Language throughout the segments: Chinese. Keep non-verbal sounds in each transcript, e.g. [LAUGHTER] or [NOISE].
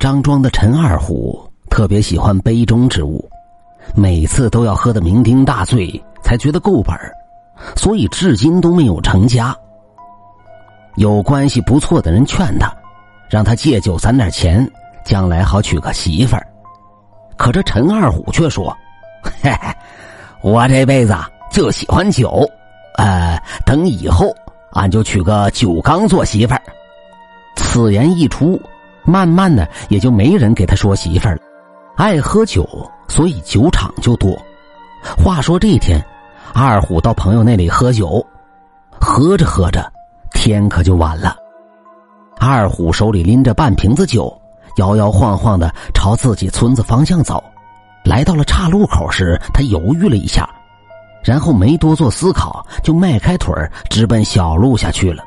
张庄的陈二虎特别喜欢杯中之物，每次都要喝得酩酊大醉才觉得够本儿，所以至今都没有成家。有关系不错的人劝他，让他借酒攒点钱，将来好娶个媳妇儿。可这陈二虎却说：“嘿嘿，我这辈子就喜欢酒，呃，等以后俺就娶个酒缸做媳妇儿。”此言一出。慢慢的，也就没人给他说媳妇儿了。爱喝酒，所以酒场就多。话说这天，二虎到朋友那里喝酒，喝着喝着，天可就晚了。二虎手里拎着半瓶子酒，摇摇晃晃的朝自己村子方向走。来到了岔路口时，他犹豫了一下，然后没多做思考，就迈开腿直奔小路下去了。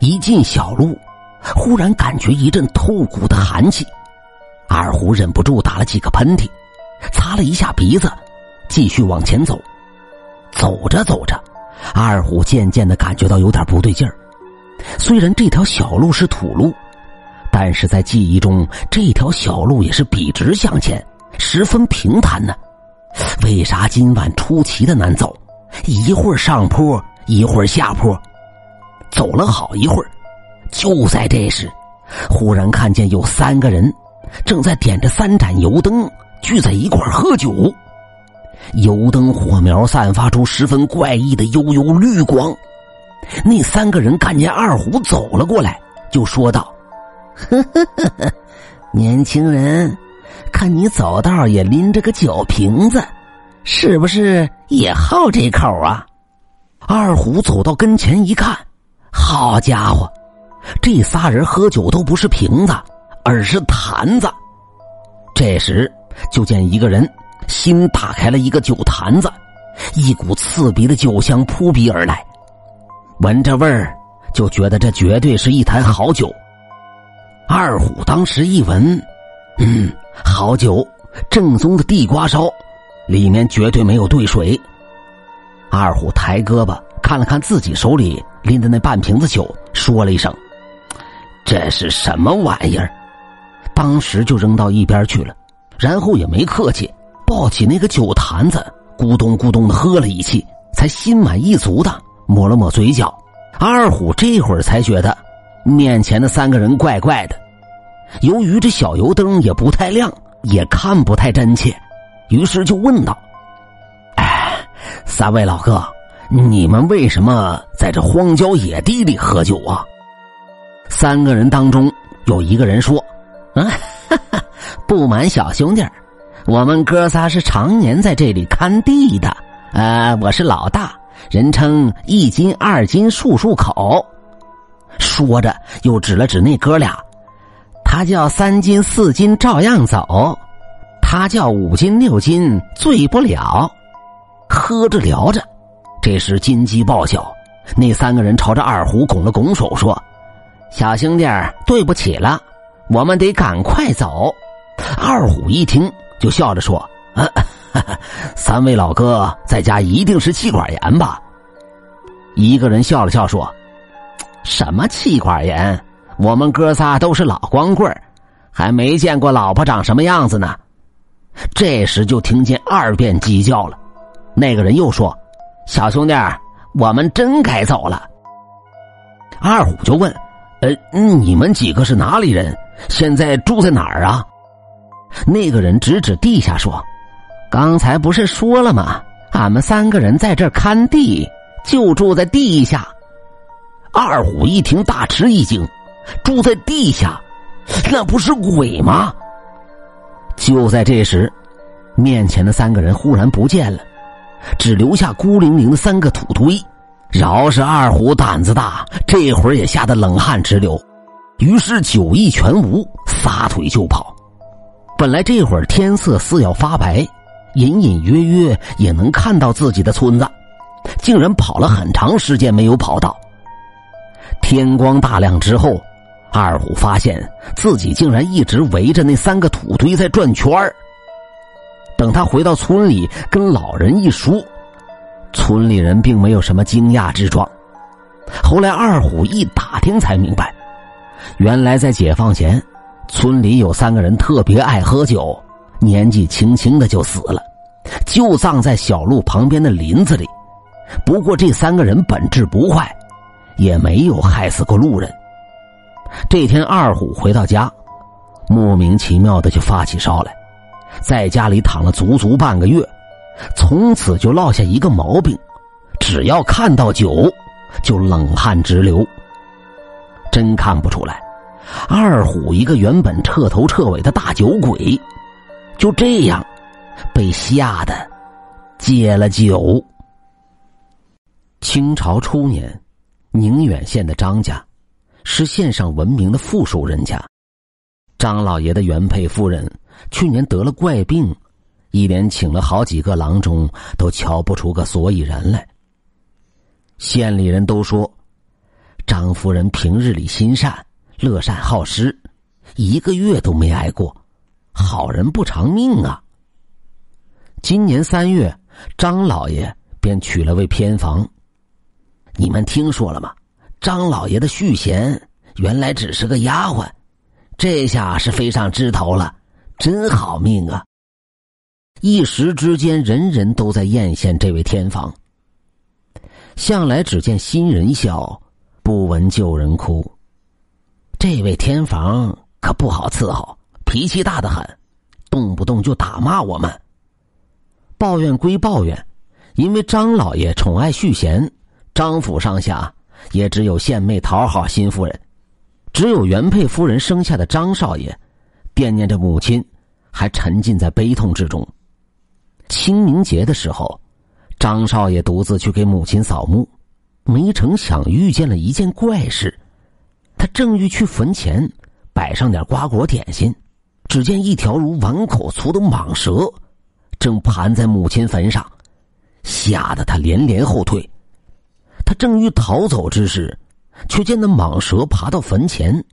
一进小路。忽然感觉一阵透骨的寒气，二虎忍不住打了几个喷嚏，擦了一下鼻子，继续往前走。走着走着，二虎渐渐的感觉到有点不对劲儿。虽然这条小路是土路，但是在记忆中这条小路也是笔直向前，十分平坦呢。为啥今晚出奇的难走？一会上坡，一会儿下坡，走了好一会儿。就在这时，忽然看见有三个人正在点着三盏油灯，聚在一块喝酒。油灯火苗散发出十分怪异的幽幽绿光。那三个人看见二虎走了过来，就说道：“呵 [LAUGHS] 呵呵呵，年轻人，看你走道也拎着个酒瓶子，是不是也好这口啊？”二虎走到跟前一看，好家伙！这仨人喝酒都不是瓶子，而是坛子。这时，就见一个人新打开了一个酒坛子，一股刺鼻的酒香扑鼻而来。闻着味儿，就觉得这绝对是一坛好酒。二虎当时一闻，嗯，好酒，正宗的地瓜烧，里面绝对没有兑水。二虎抬胳膊看了看自己手里拎的那半瓶子酒，说了一声。这是什么玩意儿？当时就扔到一边去了，然后也没客气，抱起那个酒坛子，咕咚咕咚的喝了一气，才心满意足的抹了抹嘴角。二虎这会儿才觉得面前的三个人怪怪的，由于这小油灯也不太亮，也看不太真切，于是就问道：“哎，三位老哥，你们为什么在这荒郊野地里喝酒啊？”三个人当中有一个人说：“啊，哈 [LAUGHS] 哈不瞒小兄弟，我们哥仨是常年在这里看地的。呃，我是老大，人称一斤二斤漱漱口。”说着又指了指那哥俩，他叫三斤四斤照样走，他叫五斤六斤醉不了。喝着聊着，这时金鸡报晓，那三个人朝着二虎拱了拱手说。小兄弟，对不起了，我们得赶快走。二虎一听就笑着说：“啊、[LAUGHS] 三位老哥在家一定是气管炎吧？”一个人笑了笑说：“什么气管炎？我们哥仨都是老光棍，还没见过老婆长什么样子呢。”这时就听见二遍鸡叫了。那个人又说：“小兄弟，我们真该走了。”二虎就问。呃，你们几个是哪里人？现在住在哪儿啊？那个人指指地下说：“刚才不是说了吗？俺们三个人在这儿看地，就住在地下。”二虎一听大吃一惊：“住在地下，那不是鬼吗？”就在这时，面前的三个人忽然不见了，只留下孤零零的三个土堆。饶是二虎胆子大，这会儿也吓得冷汗直流，于是酒意全无，撒腿就跑。本来这会儿天色似要发白，隐隐约约也能看到自己的村子，竟然跑了很长时间没有跑到。天光大亮之后，二虎发现自己竟然一直围着那三个土堆在转圈儿。等他回到村里，跟老人一说。村里人并没有什么惊讶之状。后来二虎一打听才明白，原来在解放前，村里有三个人特别爱喝酒，年纪轻轻的就死了，就葬在小路旁边的林子里。不过这三个人本质不坏，也没有害死过路人。这天二虎回到家，莫名其妙的就发起烧来，在家里躺了足足半个月。从此就落下一个毛病，只要看到酒，就冷汗直流。真看不出来，二虎一个原本彻头彻尾的大酒鬼，就这样被吓得戒了酒。清朝初年，宁远县的张家是县上闻名的富庶人家，张老爷的原配夫人去年得了怪病。一连请了好几个郎中，都瞧不出个所以然来。县里人都说，张夫人平日里心善，乐善好施，一个月都没挨过，好人不长命啊。今年三月，张老爷便娶了位偏房。你们听说了吗？张老爷的续弦原来只是个丫鬟，这下是飞上枝头了，真好命啊！一时之间，人人都在艳羡这位天房。向来只见新人笑，不闻旧人哭。这位天房可不好伺候，脾气大的很，动不动就打骂我们。抱怨归抱怨，因为张老爷宠爱续弦，张府上下也只有献媚讨好新夫人。只有原配夫人生下的张少爷，惦念着母亲，还沉浸在悲痛之中。清明节的时候，张少爷独自去给母亲扫墓，没成想遇见了一件怪事。他正欲去坟前摆上点瓜果点心，只见一条如碗口粗的蟒蛇正盘在母亲坟上，吓得他连连后退。他正欲逃走之时，却见那蟒蛇爬到坟前，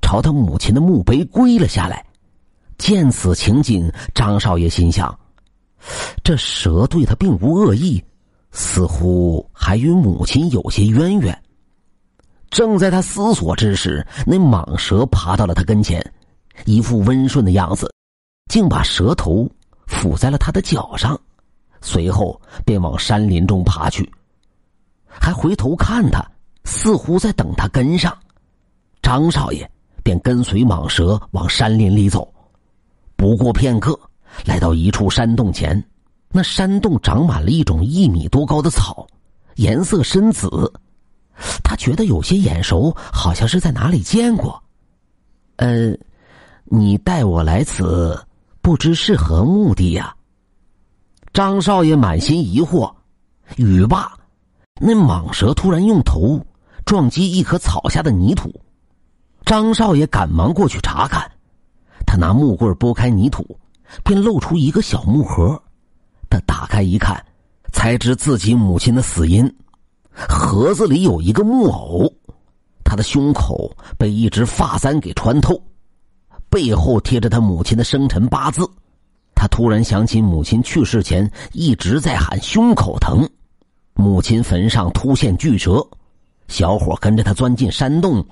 朝他母亲的墓碑跪了下来。见此情景，张少爷心想。这蛇对他并无恶意，似乎还与母亲有些渊源。正在他思索之时，那蟒蛇爬到了他跟前，一副温顺的样子，竟把蛇头抚在了他的脚上，随后便往山林中爬去，还回头看他，似乎在等他跟上。张少爷便跟随蟒蛇往山林里走，不过片刻。来到一处山洞前，那山洞长满了一种一米多高的草，颜色深紫。他觉得有些眼熟，好像是在哪里见过。呃，你带我来此，不知是何目的呀？张少爷满心疑惑。雨罢，那蟒蛇突然用头撞击一棵草下的泥土，张少爷赶忙过去查看。他拿木棍拨开泥土。便露出一个小木盒，他打开一看，才知自己母亲的死因。盒子里有一个木偶，他的胸口被一只发簪给穿透，背后贴着他母亲的生辰八字。他突然想起母亲去世前一直在喊胸口疼，母亲坟上突现巨蛇，小伙跟着他钻进山洞，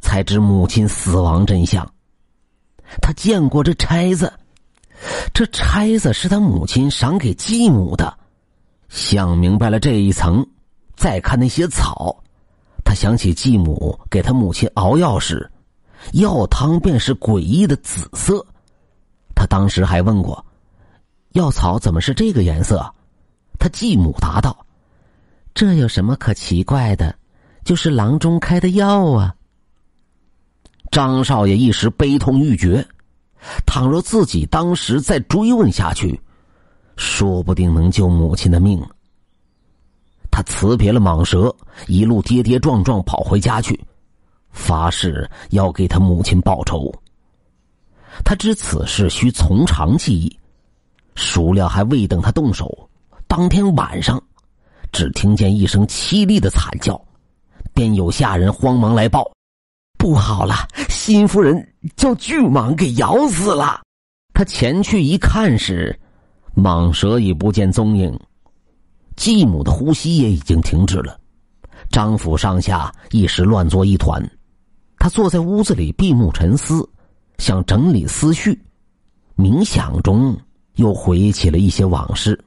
才知母亲死亡真相。他见过这钗子。这钗子是他母亲赏给继母的，想明白了这一层，再看那些草，他想起继母给他母亲熬药时，药汤便是诡异的紫色。他当时还问过，药草怎么是这个颜色？他继母答道：“这有什么可奇怪的？就是郎中开的药啊。”张少爷一时悲痛欲绝。倘若自己当时再追问下去，说不定能救母亲的命。他辞别了蟒蛇，一路跌跌撞撞跑回家去，发誓要给他母亲报仇。他知此事需从长计议，孰料还未等他动手，当天晚上，只听见一声凄厉的惨叫，便有下人慌忙来报。不好了！新夫人叫巨蟒给咬死了。他前去一看时，蟒蛇已不见踪影，继母的呼吸也已经停止了。张府上下一时乱作一团。他坐在屋子里闭目沉思，想整理思绪。冥想中又回忆起了一些往事。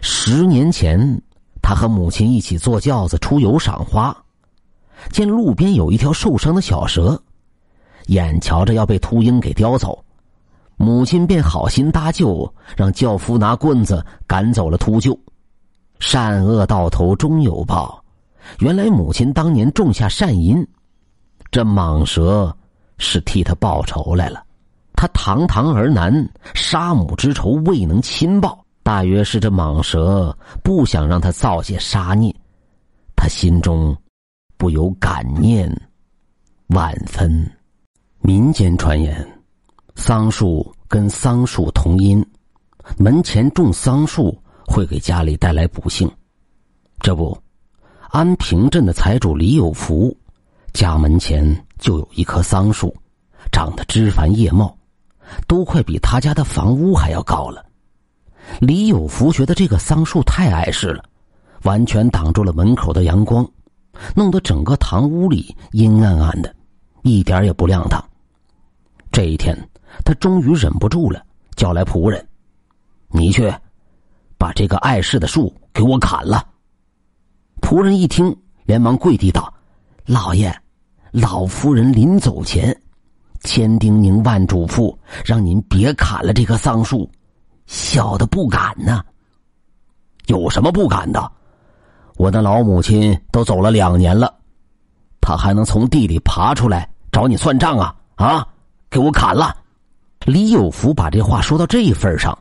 十年前，他和母亲一起坐轿子出游赏花。见路边有一条受伤的小蛇，眼瞧着要被秃鹰给叼走，母亲便好心搭救，让轿夫拿棍子赶走了秃鹫。善恶到头终有报，原来母亲当年种下善因，这蟒蛇是替他报仇来了。他堂堂儿男，杀母之仇未能亲报，大约是这蟒蛇不想让他造些杀孽，他心中。不由感念万分。民间传言，桑树跟“桑树”同音，门前种桑树会给家里带来不幸。这不，安平镇的财主李有福，家门前就有一棵桑树，长得枝繁叶茂，都快比他家的房屋还要高了。李有福觉得这个桑树太碍事了，完全挡住了门口的阳光。弄得整个堂屋里阴暗暗的，一点也不亮堂。这一天，他终于忍不住了，叫来仆人：“你去，把这个碍事的树给我砍了。”仆人一听，连忙跪地道：“老爷，老夫人临走前，千叮咛万嘱咐，让您别砍了这棵桑树，小的不敢呢。有什么不敢的？”我的老母亲都走了两年了，他还能从地里爬出来找你算账啊啊！给我砍了！李有福把这话说到这份上，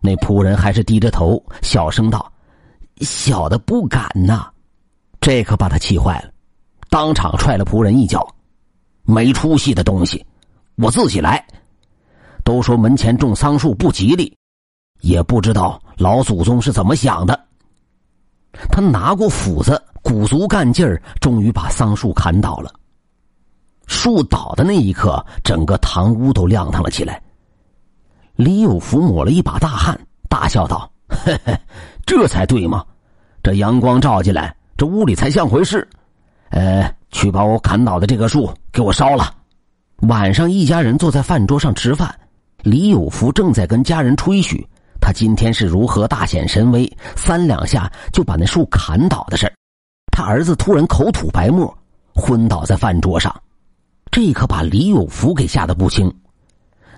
那仆人还是低着头小声道：“小的不敢呐。”这可把他气坏了，当场踹了仆人一脚。没出息的东西，我自己来。都说门前种桑树不吉利，也不知道老祖宗是怎么想的。他拿过斧子，鼓足干劲儿，终于把桑树砍倒了。树倒的那一刻，整个堂屋都亮堂了起来。李有福抹了一把大汗，大笑道：“这才对嘛！这阳光照进来，这屋里才像回事。”呃，去把我砍倒的这棵树给我烧了。晚上，一家人坐在饭桌上吃饭，李有福正在跟家人吹嘘。他今天是如何大显神威，三两下就把那树砍倒的事他儿子突然口吐白沫，昏倒在饭桌上，这可把李有福给吓得不轻。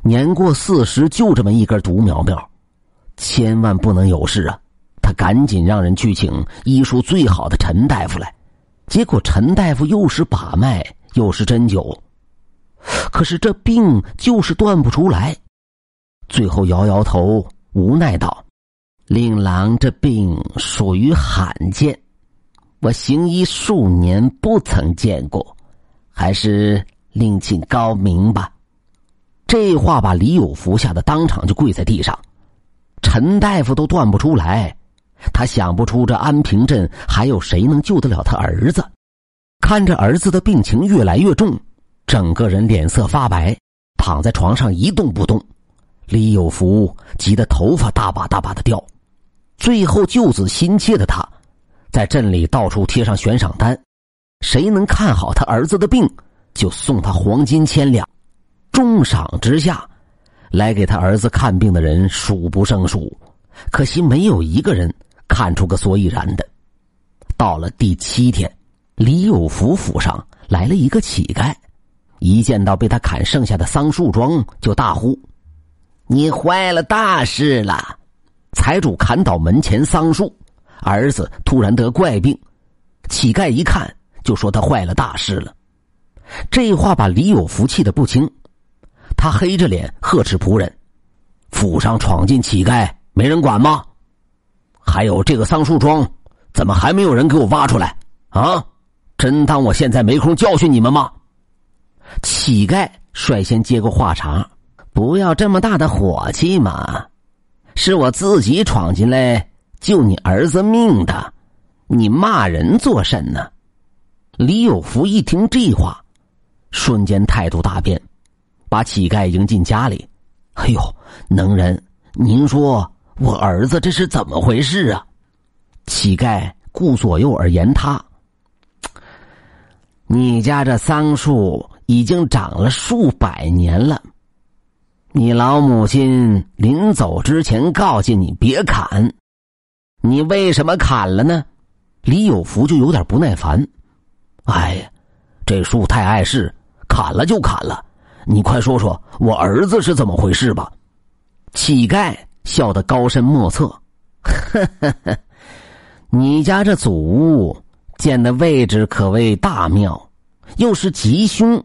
年过四十，就这么一根独苗苗，千万不能有事啊！他赶紧让人去请医术最好的陈大夫来。结果陈大夫又是把脉，又是针灸，可是这病就是断不出来。最后摇摇头。无奈道：“令郎这病属于罕见，我行医数年不曾见过，还是另请高明吧。”这话把李有福吓得当场就跪在地上。陈大夫都断不出来，他想不出这安平镇还有谁能救得了他儿子。看着儿子的病情越来越重，整个人脸色发白，躺在床上一动不动。李有福急得头发大把大把的掉，最后救子心切的他，在镇里到处贴上悬赏单，谁能看好他儿子的病，就送他黄金千两。重赏之下，来给他儿子看病的人数不胜数，可惜没有一个人看出个所以然的。到了第七天，李有福府上来了一个乞丐，一见到被他砍剩下的桑树桩，就大呼。你坏了大事了！财主砍倒门前桑树，儿子突然得怪病，乞丐一看就说他坏了大事了。这话把李有福气的不轻，他黑着脸呵斥仆人：“府上闯进乞丐，没人管吗？还有这个桑树桩，怎么还没有人给我挖出来？啊，真当我现在没空教训你们吗？”乞丐率先接过话茬。不要这么大的火气嘛！是我自己闯进来救你儿子命的，你骂人做甚呢？李有福一听这话，瞬间态度大变，把乞丐迎进家里。哎呦，能人，您说我儿子这是怎么回事啊？乞丐顾左右而言他：“你家这桑树已经长了数百年了。”你老母亲临走之前告诫你别砍，你为什么砍了呢？李有福就有点不耐烦。哎呀，这树太碍事，砍了就砍了。你快说说我儿子是怎么回事吧！乞丐笑得高深莫测，[LAUGHS] 你家这祖屋建的位置可谓大妙，又是吉凶，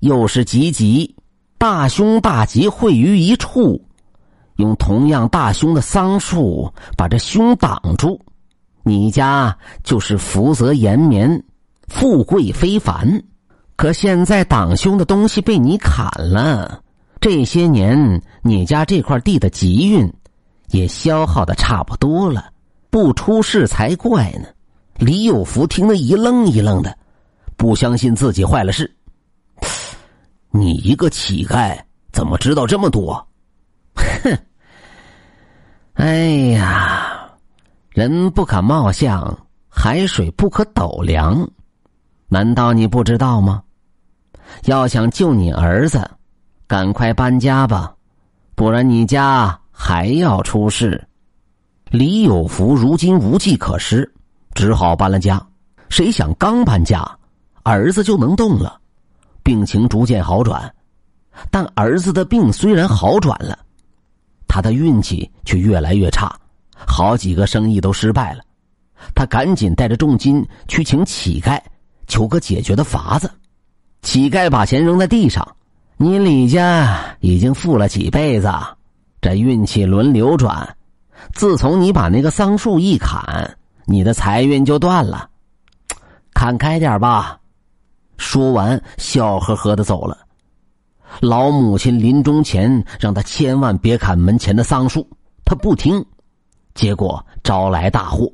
又是吉吉。大凶大吉汇于一处，用同样大凶的桑树把这凶挡住，你家就是福泽延绵，富贵非凡。可现在挡凶的东西被你砍了，这些年你家这块地的吉运也消耗的差不多了，不出事才怪呢。李有福听得一愣一愣的，不相信自己坏了事。你一个乞丐，怎么知道这么多？哼！[LAUGHS] 哎呀，人不可貌相，海水不可斗量，难道你不知道吗？要想救你儿子，赶快搬家吧，不然你家还要出事。李有福如今无计可施，只好搬了家。谁想刚搬家，儿子就能动了。病情逐渐好转，但儿子的病虽然好转了，他的运气却越来越差，好几个生意都失败了。他赶紧带着重金去请乞丐，求个解决的法子。乞丐把钱扔在地上：“你李家已经富了几辈子，这运气轮流转。自从你把那个桑树一砍，你的财运就断了。看开点吧。”说完，笑呵呵的走了。老母亲临终前让他千万别砍门前的桑树，他不听，结果招来大祸。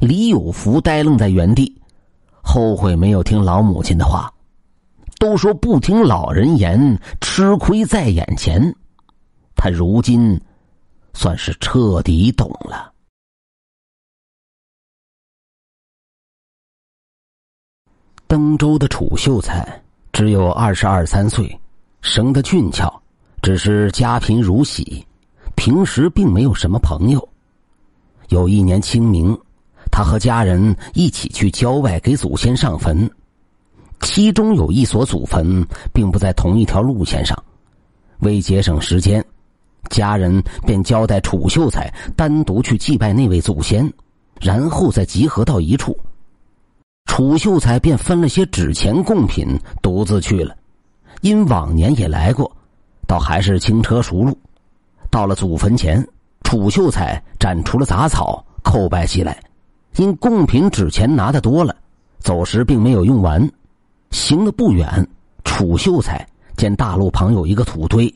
李有福呆愣在原地，后悔没有听老母亲的话。都说不听老人言，吃亏在眼前，他如今算是彻底懂了。登州的楚秀才只有二十二三岁，生得俊俏，只是家贫如洗，平时并没有什么朋友。有一年清明，他和家人一起去郊外给祖先上坟，其中有一所祖坟并不在同一条路线上，为节省时间，家人便交代楚秀才单独去祭拜那位祖先，然后再集合到一处。楚秀才便分了些纸钱贡品，独自去了。因往年也来过，倒还是轻车熟路。到了祖坟前，楚秀才斩除了杂草，叩拜起来。因贡品纸钱拿的多了，走时并没有用完。行了不远，楚秀才见大路旁有一个土堆，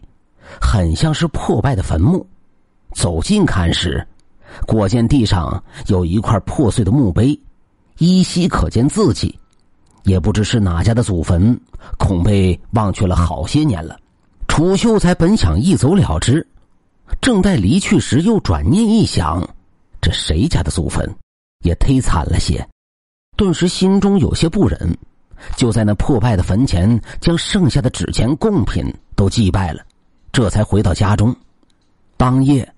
很像是破败的坟墓。走近看时，果见地上有一块破碎的墓碑。依稀可见字迹，也不知是哪家的祖坟，恐被忘却了好些年了。楚秀才本想一走了之，正待离去时，又转念一想，这谁家的祖坟，也忒惨了些，顿时心中有些不忍，就在那破败的坟前，将剩下的纸钱贡品都祭拜了，这才回到家中。当夜，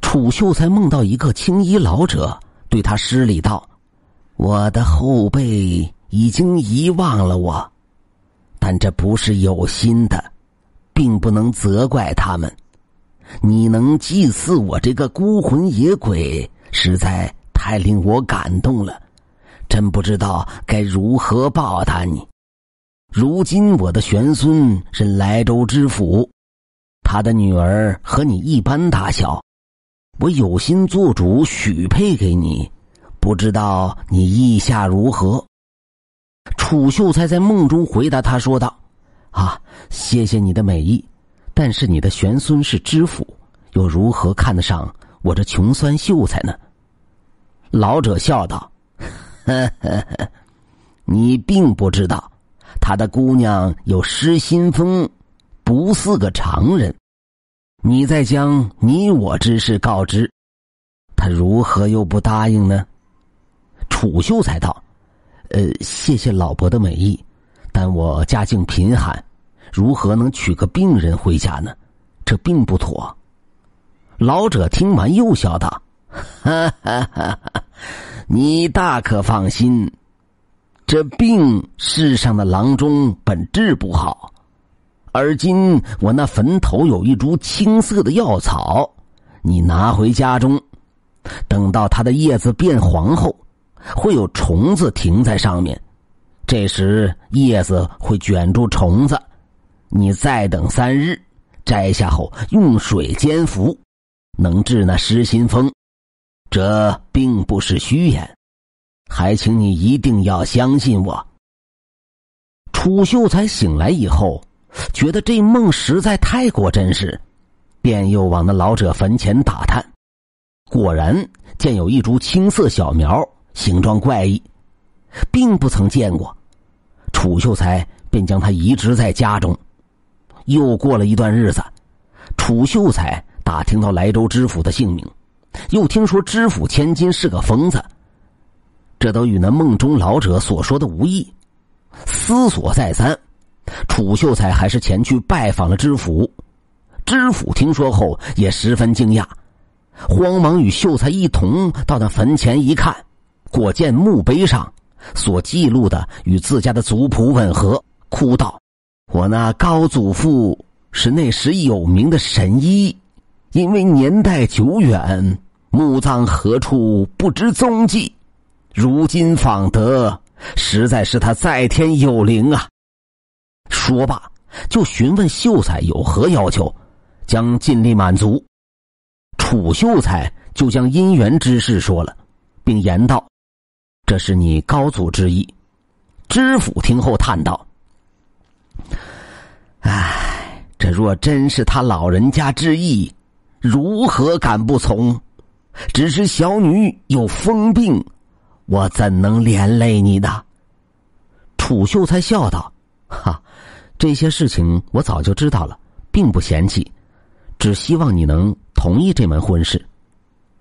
楚秀才梦到一个青衣老者，对他施礼道。我的后辈已经遗忘了我，但这不是有心的，并不能责怪他们。你能祭祀我这个孤魂野鬼，实在太令我感动了，真不知道该如何报答你。如今我的玄孙是莱州知府，他的女儿和你一般大小，我有心做主许配给你。不知道你意下如何？楚秀才在梦中回答他说道：“啊，谢谢你的美意，但是你的玄孙是知府，又如何看得上我这穷酸秀才呢？”老者笑道：“呵呵呵，你并不知道，他的姑娘有失心疯，不似个常人。你再将你我之事告知，他如何又不答应呢？”楚秀才道：“呃，谢谢老伯的美意，但我家境贫寒，如何能娶个病人回家呢？这并不妥。”老者听完又笑道：“哈哈，你大可放心，这病世上的郎中本治不好，而今我那坟头有一株青色的药草，你拿回家中，等到它的叶子变黄后。”会有虫子停在上面，这时叶子会卷住虫子。你再等三日，摘下后用水煎服，能治那失心疯。这并不是虚言，还请你一定要相信我。楚秀才醒来以后，觉得这梦实在太过真实，便又往那老者坟前打探，果然见有一株青色小苗。形状怪异，并不曾见过。楚秀才便将他移植在家中。又过了一段日子，楚秀才打听到莱州知府的姓名，又听说知府千金是个疯子，这都与那梦中老者所说的无异。思索再三，楚秀才还是前去拜访了知府。知府听说后也十分惊讶，慌忙与秀才一同到那坟前一看。果见墓碑上所记录的与自家的族谱吻合，哭道：“我那高祖父是那时有名的神医，因为年代久远，墓葬何处不知踪迹，如今访得，实在是他在天有灵啊！”说罢，就询问秀才有何要求，将尽力满足。楚秀才就将姻缘之事说了，并言道。这是你高祖之意，知府听后叹道：“哎，这若真是他老人家之意，如何敢不从？只是小女有疯病，我怎能连累你呢？”楚秀才笑道：“哈，这些事情我早就知道了，并不嫌弃，只希望你能同意这门婚事。”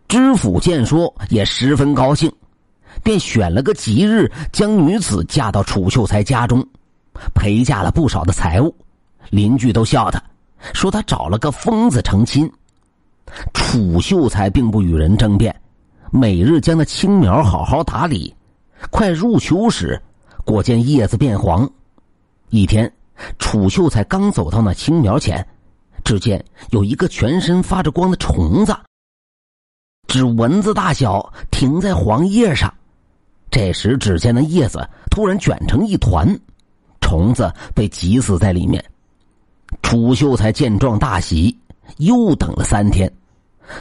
知府见说，也十分高兴。便选了个吉日，将女子嫁到楚秀才家中，陪嫁了不少的财物。邻居都笑他，说他找了个疯子成亲。楚秀才并不与人争辩，每日将那青苗好好打理。快入秋时，果见叶子变黄。一天，楚秀才刚走到那青苗前，只见有一个全身发着光的虫子，只蚊子大小，停在黄叶上。这时，只见那叶子突然卷成一团，虫子被挤死在里面。楚秀才见状大喜，又等了三天，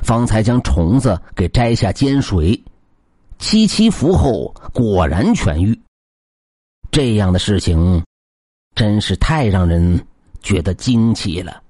方才将虫子给摘下煎水，七七服后，果然痊愈。这样的事情，真是太让人觉得惊奇了。